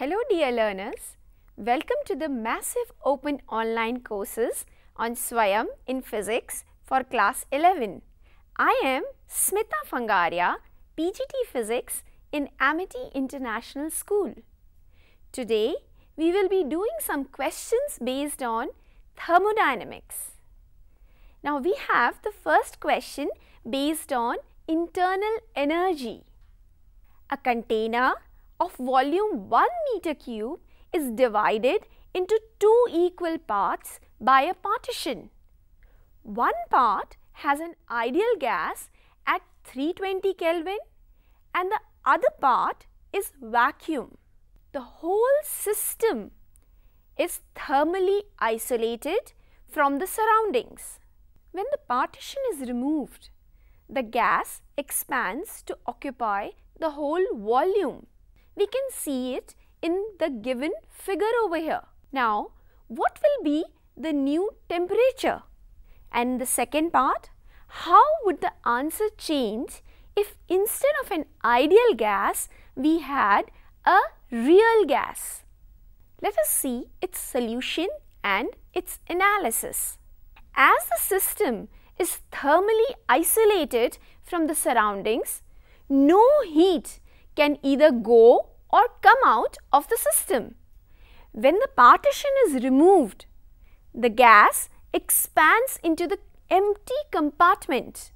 Hello dear learners, welcome to the massive open online courses on Swayam in Physics for class 11. I am Smita Fangaria, PGT Physics in Amity International School. Today, we will be doing some questions based on thermodynamics. Now, we have the first question based on internal energy. A container of volume 1 meter cube is divided into two equal parts by a partition. One part has an ideal gas at 320 Kelvin and the other part is vacuum. The whole system is thermally isolated from the surroundings. When the partition is removed, the gas expands to occupy the whole volume. We can see it in the given figure over here. Now, what will be the new temperature? And the second part, how would the answer change if instead of an ideal gas, we had a real gas? Let us see its solution and its analysis. As the system is thermally isolated from the surroundings, no heat can either go or come out of the system. When the partition is removed, the gas expands into the empty compartment.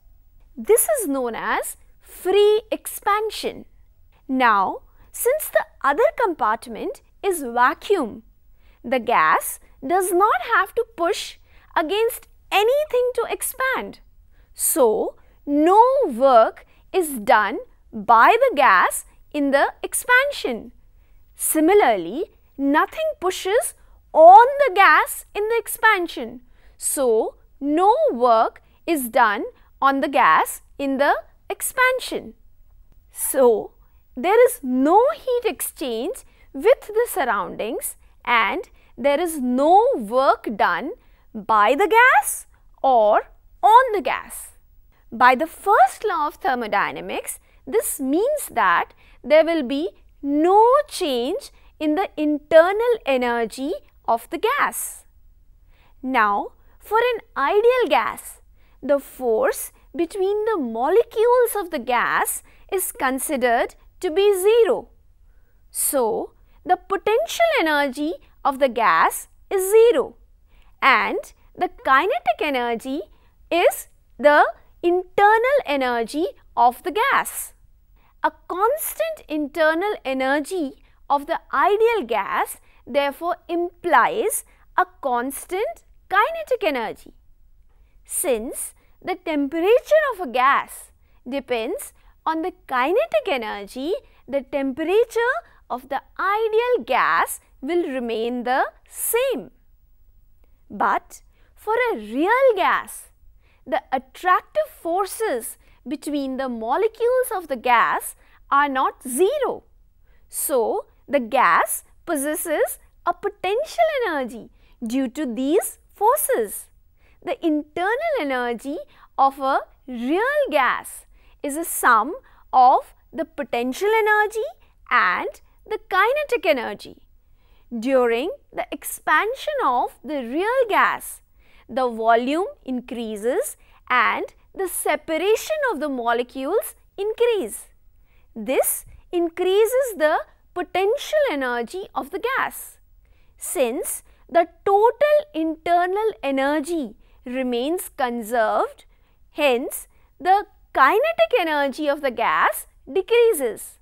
This is known as free expansion. Now, since the other compartment is vacuum, the gas does not have to push against anything to expand. So, no work is done by the gas in the expansion. Similarly, nothing pushes on the gas in the expansion. So, no work is done on the gas in the expansion. So, there is no heat exchange with the surroundings and there is no work done by the gas or on the gas. By the first law of thermodynamics, this means that there will be no change in the internal energy of the gas. Now, for an ideal gas, the force between the molecules of the gas is considered to be zero. So, the potential energy of the gas is zero and the kinetic energy is the internal energy of the gas a constant internal energy of the ideal gas therefore implies a constant kinetic energy. Since the temperature of a gas depends on the kinetic energy, the temperature of the ideal gas will remain the same. But for a real gas, the attractive forces between the molecules of the gas are not zero. So, the gas possesses a potential energy due to these forces. The internal energy of a real gas is a sum of the potential energy and the kinetic energy. During the expansion of the real gas, the volume increases and the separation of the molecules increase. This increases the potential energy of the gas. Since the total internal energy remains conserved, hence the kinetic energy of the gas decreases.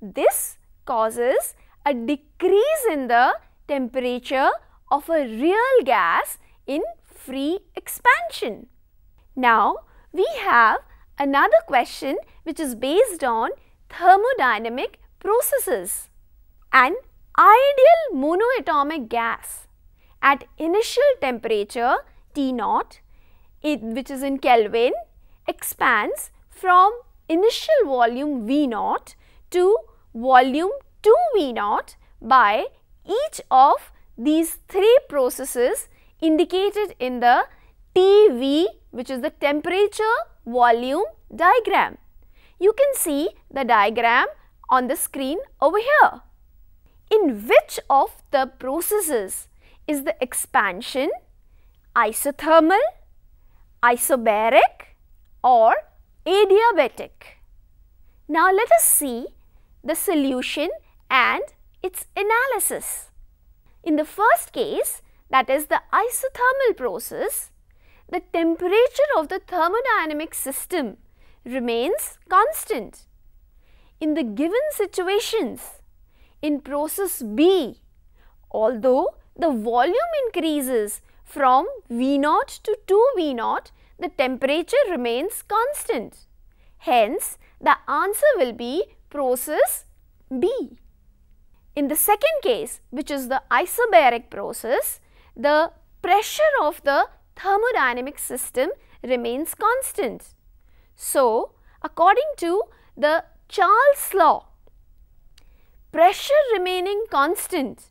This causes a decrease in the temperature of a real gas in free expansion. Now, we have another question which is based on thermodynamic processes. An ideal monoatomic gas at initial temperature T naught, which is in Kelvin, expands from initial volume V naught to volume 2V naught by each of these three processes indicated in the TV which is the temperature volume diagram. You can see the diagram on the screen over here. In which of the processes is the expansion isothermal, isobaric or adiabatic? Now let us see the solution and its analysis. In the first case, that is the isothermal process, the temperature of the thermodynamic system remains constant. In the given situations, in process B, although the volume increases from V0 to 2V0, the temperature remains constant. Hence, the answer will be process B. In the second case, which is the isobaric process, the pressure of the thermodynamic system remains constant. So, according to the Charles law, pressure remaining constant,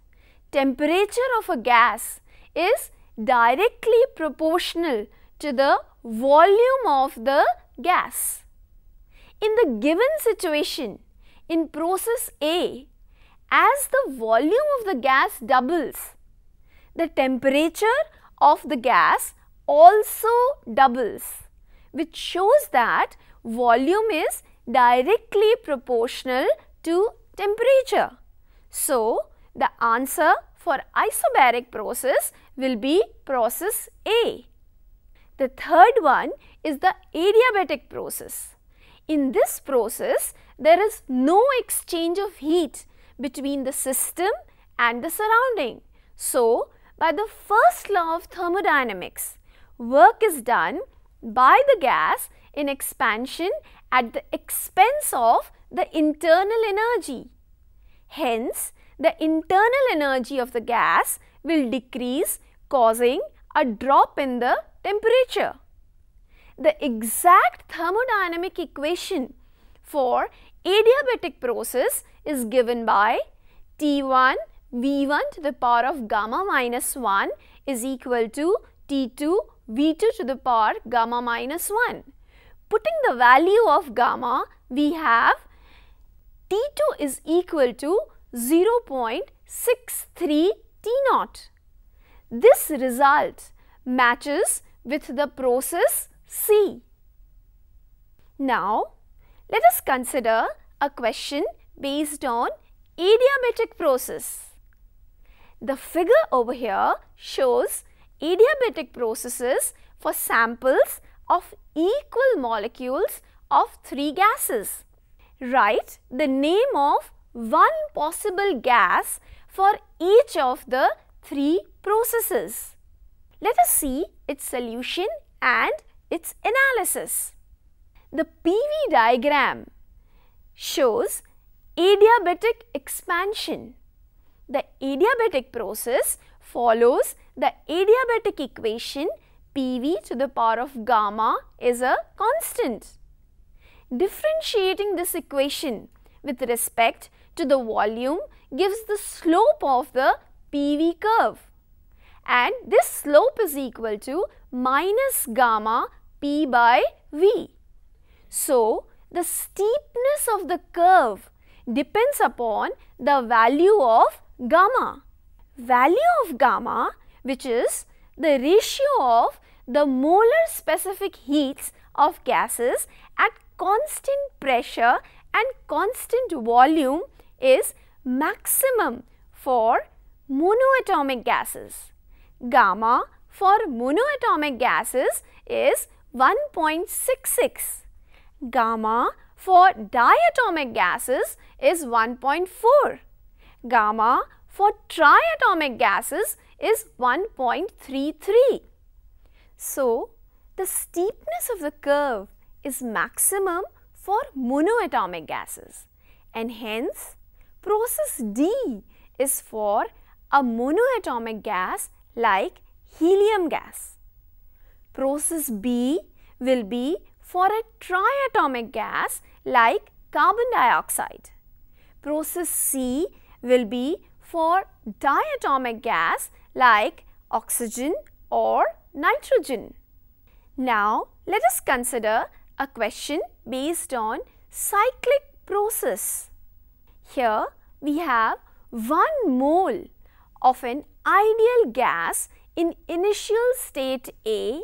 temperature of a gas is directly proportional to the volume of the gas. In the given situation, in process A, as the volume of the gas doubles, the temperature of the gas also doubles which shows that volume is directly proportional to temperature. So, the answer for isobaric process will be process A. The third one is the adiabatic process. In this process, there is no exchange of heat between the system and the surrounding. So, by the first law of thermodynamics, work is done by the gas in expansion at the expense of the internal energy. Hence, the internal energy of the gas will decrease causing a drop in the temperature. The exact thermodynamic equation for adiabatic process is given by T1 V1 to the power of gamma minus 1 is equal to T2 V2 to the power gamma minus 1. Putting the value of gamma, we have T2 is equal to 0.63 T naught. This result matches with the process C. Now, let us consider a question based on adiabatic process. The figure over here shows adiabatic processes for samples of equal molecules of three gases. Write the name of one possible gas for each of the three processes. Let us see its solution and its analysis. The PV diagram shows adiabatic expansion the adiabatic process follows the adiabatic equation PV to the power of gamma is a constant. Differentiating this equation with respect to the volume gives the slope of the PV curve and this slope is equal to minus gamma P by V. So, the steepness of the curve depends upon the value of gamma. Value of gamma which is the ratio of the molar specific heats of gases at constant pressure and constant volume is maximum for monoatomic gases. Gamma for monoatomic gases is 1.66. Gamma for diatomic gases is 1.4 gamma for triatomic gases is 1.33. So, the steepness of the curve is maximum for monoatomic gases and hence process D is for a monoatomic gas like helium gas. Process B will be for a triatomic gas like carbon dioxide. Process C will be for diatomic gas like oxygen or nitrogen. Now, let us consider a question based on cyclic process. Here, we have 1 mole of an ideal gas in initial state A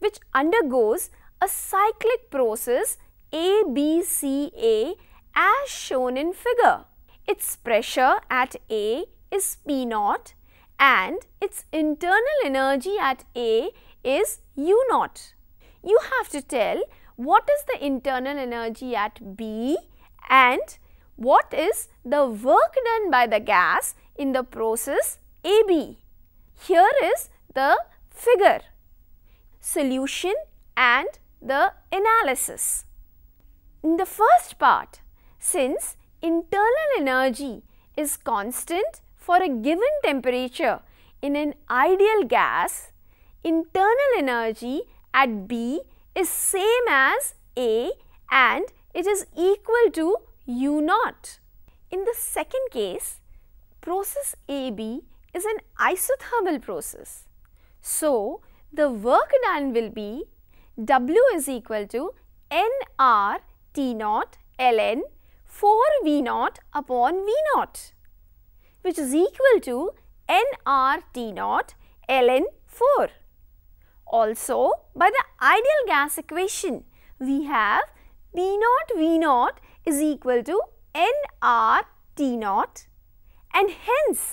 which undergoes a cyclic process ABCA as shown in figure. Its pressure at A is P naught and its internal energy at A is U naught. You have to tell what is the internal energy at B and what is the work done by the gas in the process AB. Here is the figure, solution and the analysis. In the first part, since internal energy is constant for a given temperature in an ideal gas, internal energy at B is same as A and it is equal to U naught. In the second case, process AB is an isothermal process. So, the work done will be W is equal to nR T naught ln 4 V naught upon V naught which is equal to nr T naught ln 4. Also, by the ideal gas equation, we have P naught V naught is equal to nr T naught and hence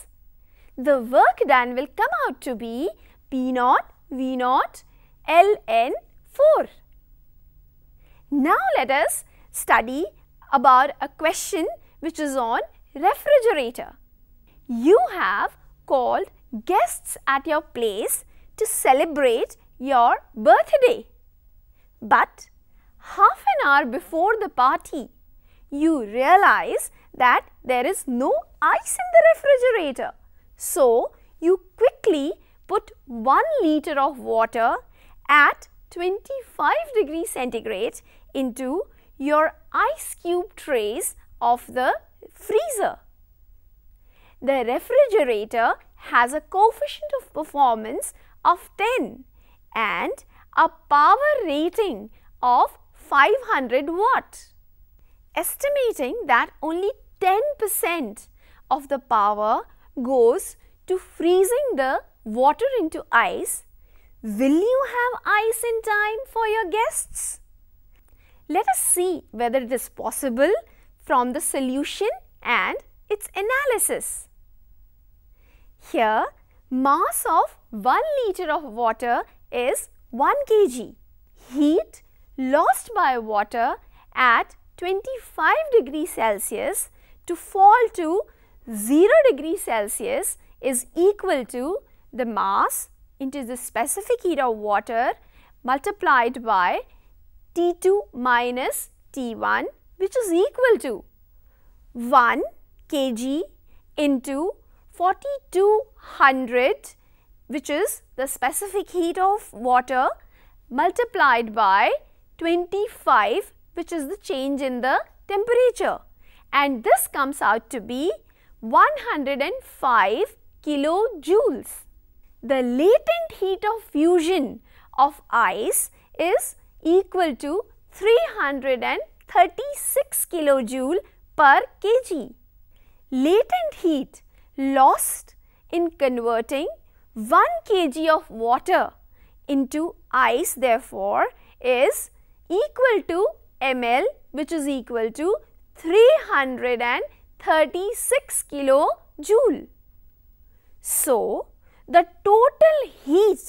the work done will come out to be P naught V naught ln 4. Now, let us study about a question which is on refrigerator. You have called guests at your place to celebrate your birthday. But half an hour before the party, you realize that there is no ice in the refrigerator. So, you quickly put 1 litre of water at 25 degrees centigrade into your ice cube trays of the freezer. The refrigerator has a coefficient of performance of 10 and a power rating of 500 watt. Estimating that only 10% of the power goes to freezing the water into ice, will you have ice in time for your guests? Let us see whether it is possible from the solution and its analysis. Here, mass of 1 litre of water is 1 kg. Heat lost by water at 25 degree Celsius to fall to 0 degree Celsius is equal to the mass into the specific heat of water multiplied by T2 minus T1 which is equal to 1 kg into 4200 which is the specific heat of water multiplied by 25 which is the change in the temperature and this comes out to be 105 kilojoules. The latent heat of fusion of ice is equal to 336 kilojoule per kg. Latent heat lost in converting 1 kg of water into ice therefore is equal to ml which is equal to 336 kilojoule. So, the total heat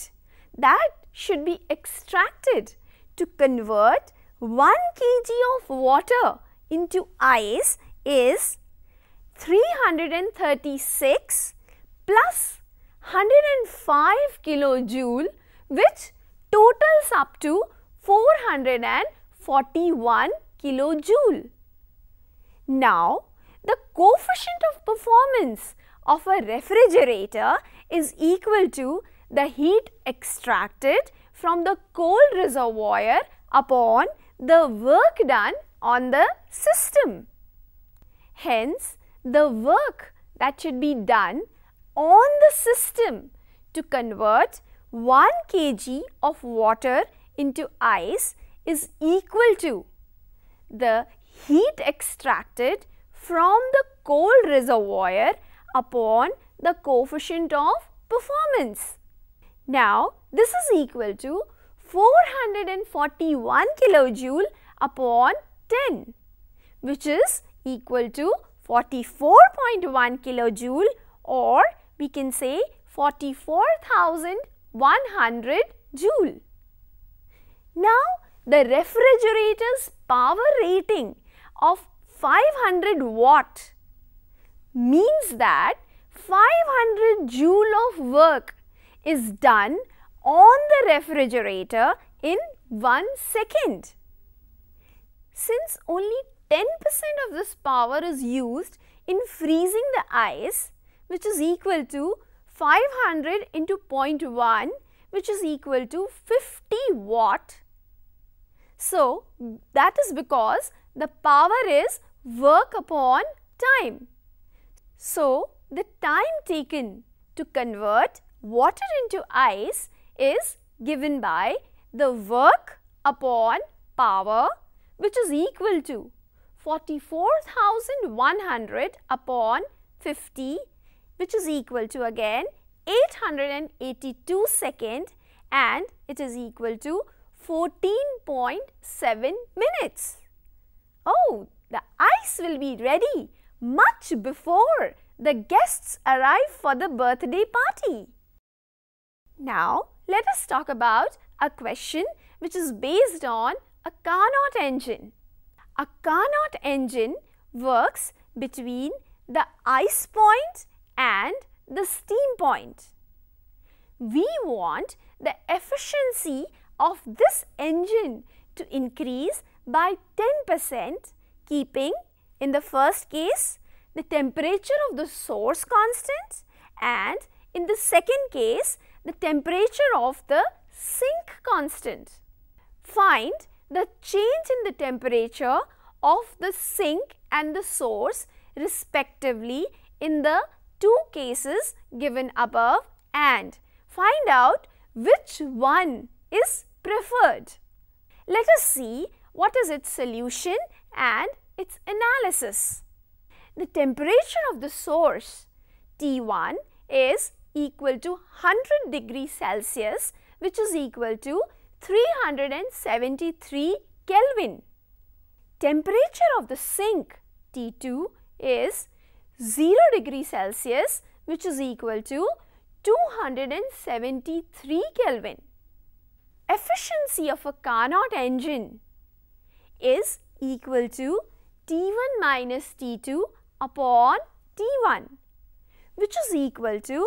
that should be extracted to convert 1 kg of water into ice is 336 plus 105 kilojoule which totals up to 441 kilojoule. Now, the coefficient of performance of a refrigerator is equal to the heat extracted from the coal reservoir upon the work done on the system. Hence, the work that should be done on the system to convert 1 kg of water into ice is equal to the heat extracted from the coal reservoir upon the coefficient of performance. Now, this is equal to 441 kilojoule upon 10 which is equal to 44.1 kilojoule or we can say 44,100 joule. Now, the refrigerator's power rating of 500 watt means that 500 joule of work is done on the refrigerator in 1 second. Since only 10% of this power is used in freezing the ice which is equal to 500 into 0.1 which is equal to 50 watt. So, that is because the power is work upon time. So, the time taken to convert water into ice is given by the work upon power which is equal to 44,100 upon 50 which is equal to again 882 second and it is equal to 14.7 minutes. Oh, the ice will be ready much before the guests arrive for the birthday party. Now, let us talk about a question which is based on a Carnot engine. A Carnot engine works between the ice point and the steam point. We want the efficiency of this engine to increase by 10% keeping in the first case the temperature of the source constant and in the second case the temperature of the sink constant. Find the change in the temperature of the sink and the source respectively in the two cases given above and find out which one is preferred. Let us see what is its solution and its analysis. The temperature of the source T1 is equal to 100 degrees Celsius which is equal to 373 Kelvin. Temperature of the sink T2 is 0 degree Celsius which is equal to 273 Kelvin. Efficiency of a Carnot engine is equal to T1 minus T2 upon T1 which is equal to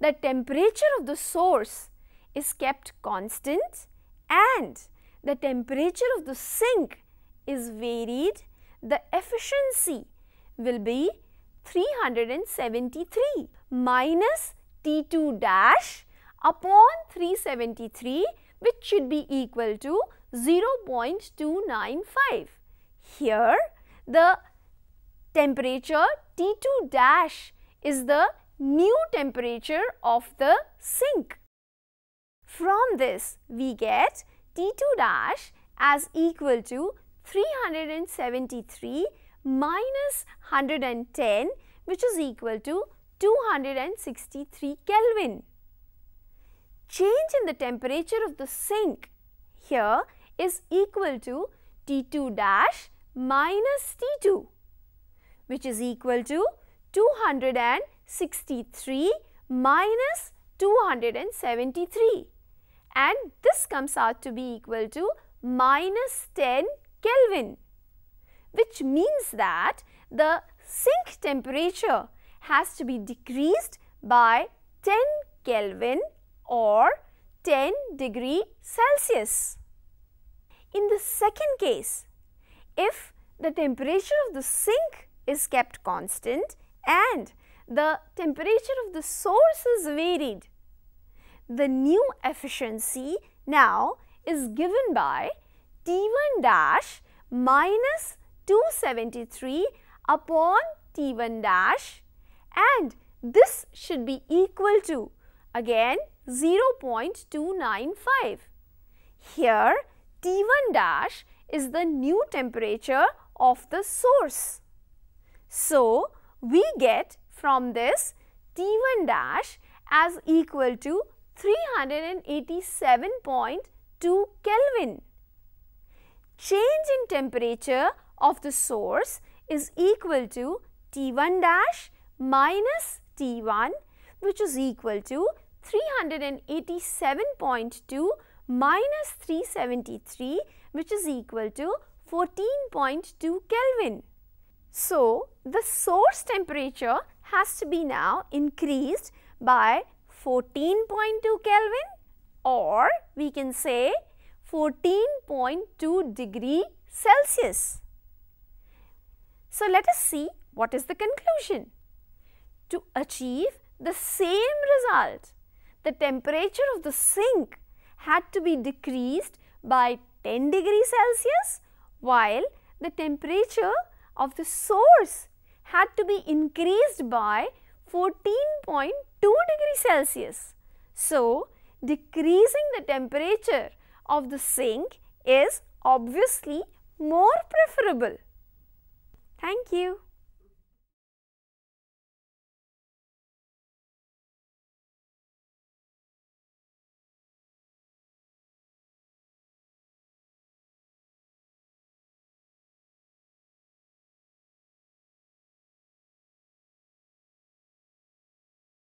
the temperature of the source is kept constant and the temperature of the sink is varied, the efficiency will be 373 minus T2 dash upon 373 which should be equal to 0.295. Here the temperature T2 dash is the new temperature of the sink. From this, we get T2 dash as equal to 373 minus 110 which is equal to 263 Kelvin. Change in the temperature of the sink here is equal to T2 dash minus T2 which is equal to 200 and 63 minus 273 and this comes out to be equal to minus 10 Kelvin which means that the sink temperature has to be decreased by 10 Kelvin or 10 degree Celsius. In the second case, if the temperature of the sink is kept constant and the temperature of the source is varied, the new efficiency now is given by T1 dash minus 273 upon T1 dash and this should be equal to again 0.295. Here T1 dash is the new temperature of the source. So, we get from this T1 dash as equal to 387.2 Kelvin. Change in temperature of the source is equal to T1 dash minus T1 which is equal to 387.2 minus 373 which is equal to 14.2 Kelvin. So, the source temperature has to be now increased by 14.2 Kelvin or we can say 14.2 degree Celsius. So, let us see what is the conclusion. To achieve the same result, the temperature of the sink had to be decreased by 10 degree Celsius while the temperature of the source had to be increased by 14.2 degree Celsius. So, decreasing the temperature of the sink is obviously more preferable. Thank you.